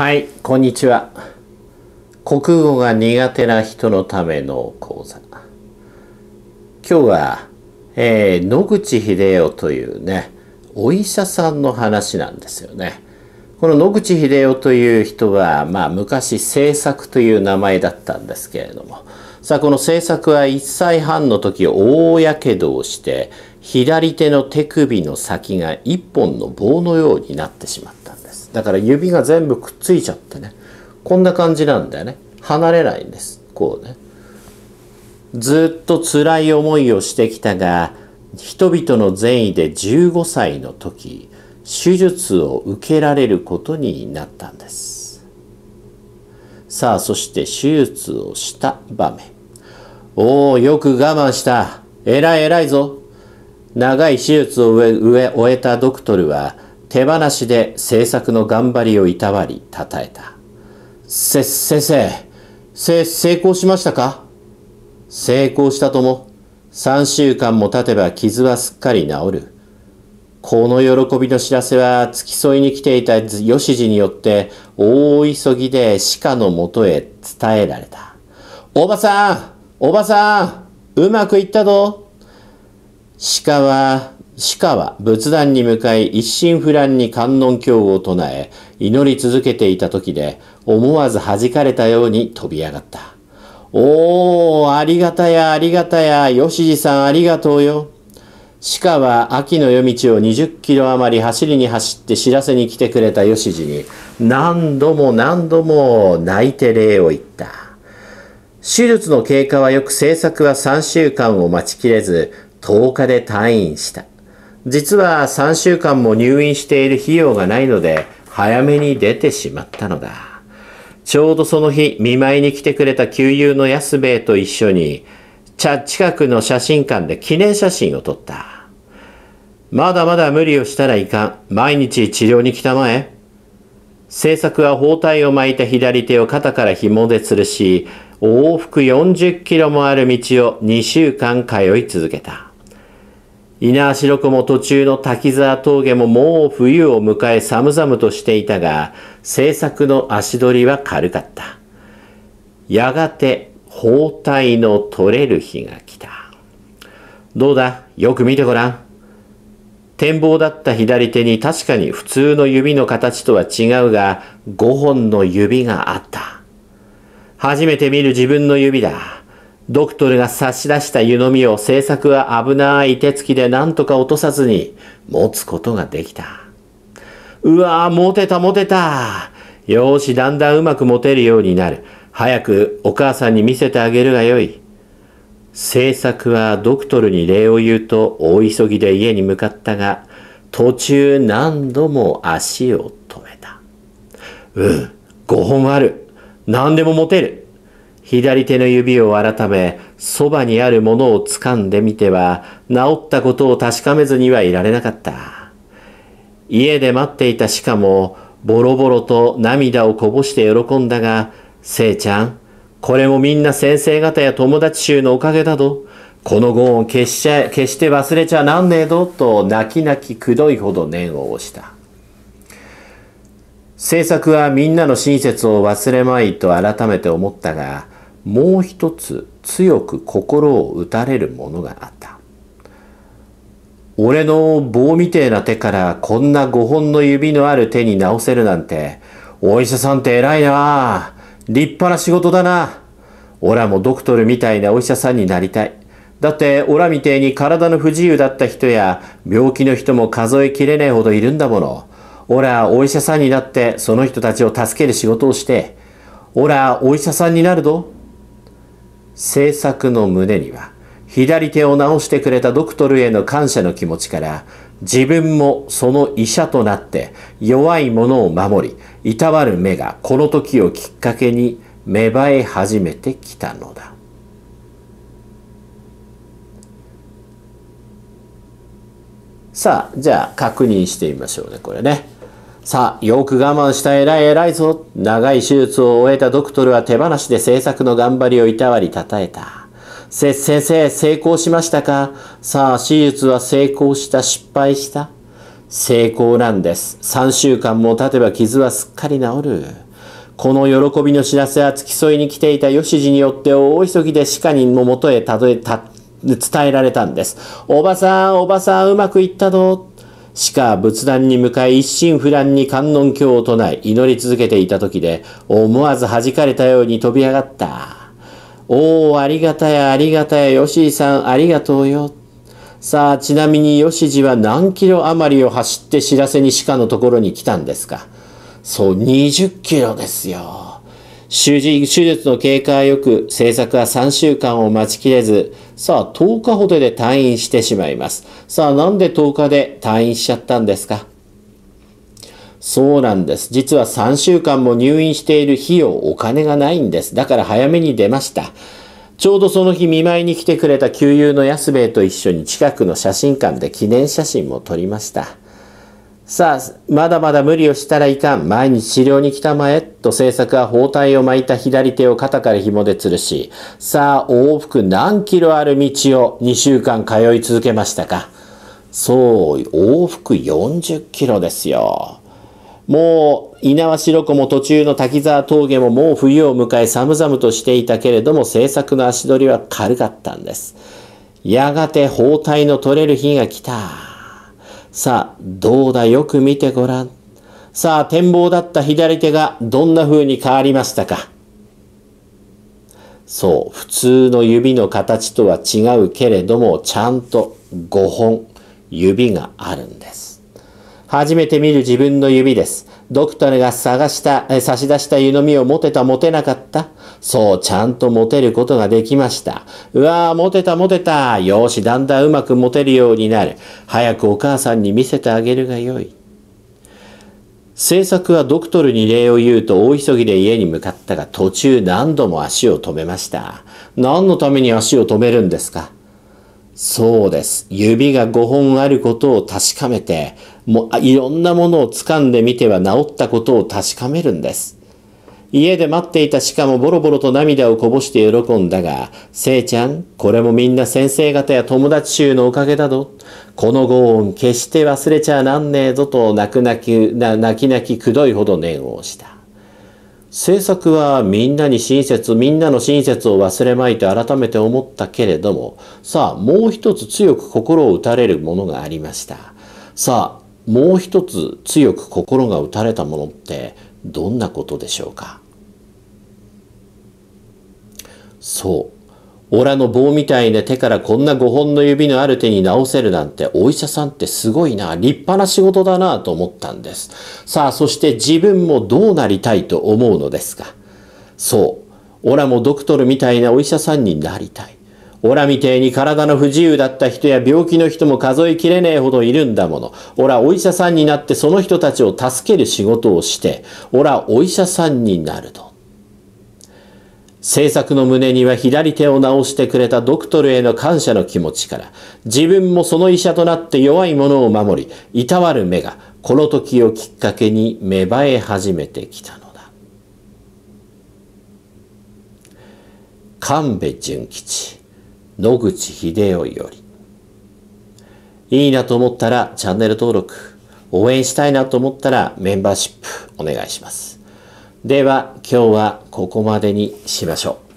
はい、こんにちは。国語が苦手な人のための講座。今日は、えー、野口英世というね、お医者さんの話なんですよね。この野口英世という人は、まあ、昔政策という名前だったんですけれども、さあこの政策は1歳半の時大やけどをして左手の手首の先が1本の棒のようになってしまっただから指が全部くっついちゃってねこんな感じなんだよね離れないんですこうねずっと辛い思いをしてきたが人々の善意で15歳の時手術を受けられることになったんですさあそして手術をした場面おおよく我慢した偉い偉いぞ長い手術を終え終えたドクトルは手放しで制作の頑張りをいたわり、たたえた。せ、先生、せ、成功しましたか成功したとも、3週間も経てば傷はすっかり治る。この喜びの知らせは付き添いに来ていた吉次によって大急ぎで鹿のもとへ伝えられた。おばさんおばさんうまくいったぞ鹿は鹿は仏壇に向かい一心不乱に観音経を唱え、祈り続けていた時で、思わず弾かれたように飛び上がった。おー、ありがたやありがたや、吉次さんありがとうよ。鹿は秋の夜道を20キロ余り走りに走って知らせに来てくれた吉次に何度も何度も泣いて礼を言った。手術の経過はよく制作は3週間を待ちきれず10日で退院した。実は3週間も入院している費用がないので、早めに出てしまったのだ。ちょうどその日、見舞いに来てくれた旧友の安兵衛と一緒に、近くの写真館で記念写真を撮った。まだまだ無理をしたらいかん。毎日治療に来たまえ。政策は包帯を巻いた左手を肩から紐で吊るし、往復40キロもある道を2週間通い続けた。稲苗代湖も途中の滝沢峠ももう冬を迎え寒々としていたが、制作の足取りは軽かった。やがて包帯の取れる日が来た。どうだよく見てごらん。展望だった左手に確かに普通の指の形とは違うが、5本の指があった。初めて見る自分の指だ。ドクトルが差し出した湯飲みを制作は危ない手つきで何とか落とさずに持つことができた。うわぁ、持てた持てた。よし、だんだんうまく持てるようになる。早くお母さんに見せてあげるがよい。制作はドクトルに礼を言うと大急ぎで家に向かったが、途中何度も足を止めた。うん、5本ある。何でも持てる。左手の指を改め、そばにあるものを掴んでみては、治ったことを確かめずにはいられなかった。家で待っていた鹿も、ボロボロと涙をこぼして喜んだが、せいちゃん、これもみんな先生方や友達衆のおかげだぞ。このご恩決しちゃ、消して忘れちゃなんねえぞ、と泣き泣きくどいほど念を押した。制作はみんなの親切を忘れまいと改めて思ったが、もう一つ強く心を打たれるものがあった。俺の棒みてえな手からこんな5本の指のある手に直せるなんて、お医者さんって偉いな立派な仕事だな。俺はもドクトルみたいなお医者さんになりたい。だって俺ラみてえに体の不自由だった人や病気の人も数えきれねえほどいるんだもの。俺はお医者さんになってその人たちを助ける仕事をして、俺はお医者さんになるぞ。制作の胸には、左手を治してくれたドクトルへの感謝の気持ちから、自分もその医者となって弱いものを守り、いたわる目がこの時をきっかけに芽生え始めてきたのだ。さあ、じゃあ確認してみましょうね、これね。さあ、よく我慢した偉い偉いぞ。長い手術を終えたドクトルは手放しで制作の頑張りをいたわりたえた。せ、先生、成功しましたかさあ、手術は成功した、失敗した成功なんです。3週間も経てば傷はすっかり治る。この喜びの知らせは付き添いに来ていた吉次によって大急ぎで鹿人のもとへたどえた、伝えられたんです。おばさん、おばさん、うまくいったぞ。しか仏壇に向かい一心不乱に観音経を唱え祈り続けていた時で思わず弾かれたように飛び上がった。おお、ありがたやありがたや、ヨシーさんありがとうよ。さあ、ちなみにヨシジは何キロ余りを走って知らせに鹿のところに来たんですか。そう、20キロですよ。手術の経過は良く、制作は3週間を待ちきれず、さあ10日ほどで退院してしまいます。さあなんで10日で退院しちゃったんですかそうなんです。実は3週間も入院している費用、お金がないんです。だから早めに出ました。ちょうどその日見舞いに来てくれた旧友の安兵衛と一緒に近くの写真館で記念写真も撮りました。さあ、まだまだ無理をしたらいかん。毎日治療に来たまえ。と政策は包帯を巻いた左手を肩から紐で吊るし、さあ、往復何キロある道を2週間通い続けましたか。そう、往復40キロですよ。もう、猪苗代湖も途中の滝沢峠ももう冬を迎え寒々としていたけれども、政策の足取りは軽かったんです。やがて包帯の取れる日が来た。さあ、どうだよく見てごらん。さあ、展望だった左手がどんな風に変わりましたかそう、普通の指の形とは違うけれども、ちゃんと5本指があるんです。初めて見る自分の指です。ドクタルが探した、差し出した湯飲みを持てた持てなかったそう、ちゃんと持てることができました。うわぁ、持てた持てた。よし、だんだんうまく持てるようになる。早くお母さんに見せてあげるがよい。制作はドクトルに礼を言うと大急ぎで家に向かったが途中何度も足を止めました。何のために足を止めるんですかそうです。指が5本あることを確かめて、もういろんなものを掴んでみては治ったことを確かめるんです。家で待っていた鹿もボロボロと涙をこぼして喜んだが、せいちゃん、これもみんな先生方や友達衆のおかげだぞ。このご恩決して忘れちゃなんねえぞと泣く泣き、泣き泣きくどいほど念をした。政策はみんなに親切、みんなの親切を忘れまいて改めて思ったけれども、さあもう一つ強く心を打たれるものがありました。さあもう一つ強く心が打たれたものってどんなことでしょうかそう。オラの棒みたいな手からこんな5本の指のある手に直せるなんてお医者さんってすごいな、立派な仕事だなと思ったんです。さあ、そして自分もどうなりたいと思うのですかそう、オラもドクトルみたいなお医者さんになりたい。オラみてえに体の不自由だった人や病気の人も数えきれねえほどいるんだもの。オラお医者さんになってその人たちを助ける仕事をして、オラお医者さんになると。制作の胸には左手を治してくれたドクトルへの感謝の気持ちから、自分もその医者となって弱い者を守り、いたわる目が、この時をきっかけに芽生え始めてきたのだ。神戸純吉、野口秀夫より。いいなと思ったらチャンネル登録、応援したいなと思ったらメンバーシップお願いします。では今日はここまでにしましょう。